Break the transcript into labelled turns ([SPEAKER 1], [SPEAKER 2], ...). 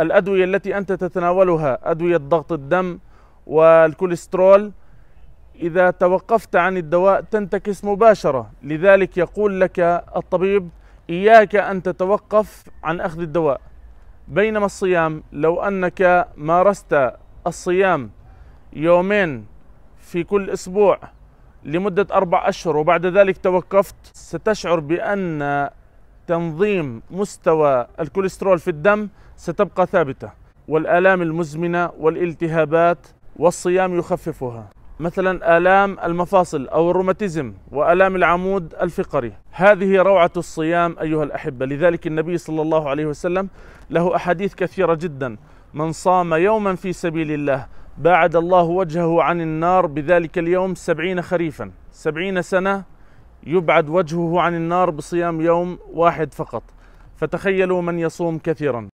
[SPEAKER 1] الأدوية التي أنت تتناولها أدوية ضغط الدم والكوليسترول إذا توقفت عن الدواء تنتكس مباشرة لذلك يقول لك الطبيب إياك أن تتوقف عن أخذ الدواء بينما الصيام لو أنك مارست الصيام يومين في كل أسبوع لمدة أربع أشهر وبعد ذلك توقفت ستشعر بأن تنظيم مستوى الكوليسترول في الدم ستبقى ثابتة والآلام المزمنة والالتهابات والصيام يخففها مثلا آلام المفاصل أو الروماتيزم وآلام العمود الفقري هذه روعة الصيام أيها الأحبة لذلك النبي صلى الله عليه وسلم له أحاديث كثيرة جدا من صام يوما في سبيل الله باعد الله وجهه عن النار بذلك اليوم سبعين خريفا سبعين سنة يبعد وجهه عن النار بصيام يوم واحد فقط فتخيلوا من يصوم كثيرا